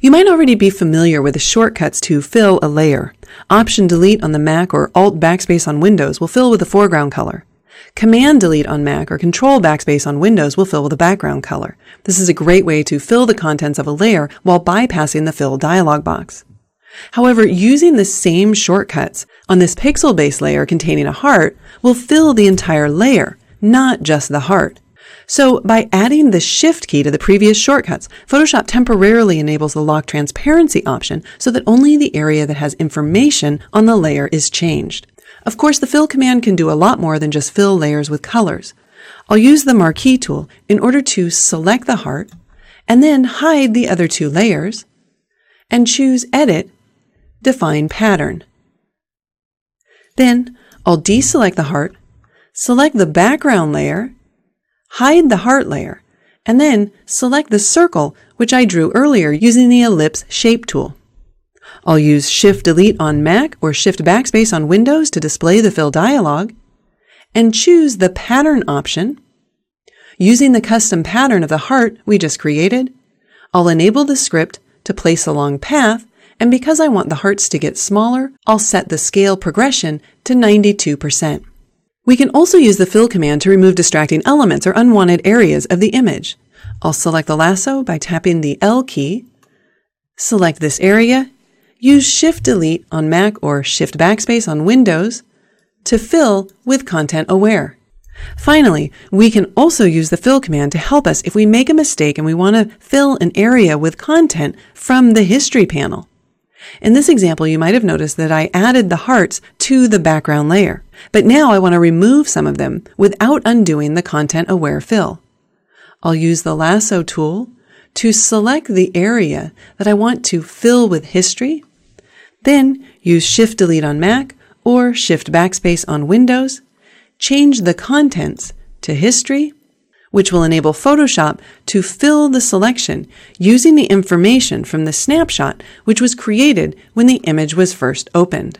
You might already be familiar with the shortcuts to fill a layer. Option delete on the Mac or Alt backspace on Windows will fill with the foreground color. Command delete on Mac or Control backspace on Windows will fill with a background color. This is a great way to fill the contents of a layer while bypassing the fill dialog box. However, using the same shortcuts on this pixel-based layer containing a heart will fill the entire layer, not just the heart. So by adding the shift key to the previous shortcuts, Photoshop temporarily enables the lock transparency option so that only the area that has information on the layer is changed. Of course, the fill command can do a lot more than just fill layers with colors. I'll use the marquee tool in order to select the heart and then hide the other two layers and choose edit, define pattern. Then I'll deselect the heart, select the background layer hide the heart layer, and then select the circle which I drew earlier using the ellipse shape tool. I'll use Shift Delete on Mac or Shift Backspace on Windows to display the fill dialog, and choose the pattern option. Using the custom pattern of the heart we just created, I'll enable the script to place a long path, and because I want the hearts to get smaller, I'll set the scale progression to 92%. We can also use the fill command to remove distracting elements or unwanted areas of the image. I'll select the lasso by tapping the L key, select this area, use Shift Delete on Mac or Shift Backspace on Windows to fill with Content Aware. Finally, we can also use the fill command to help us if we make a mistake and we want to fill an area with content from the history panel. In this example, you might have noticed that I added the hearts to the background layer, but now I want to remove some of them without undoing the content-aware fill. I'll use the lasso tool to select the area that I want to fill with history, then use Shift Delete on Mac or Shift Backspace on Windows, change the contents to history, which will enable Photoshop to fill the selection using the information from the snapshot which was created when the image was first opened.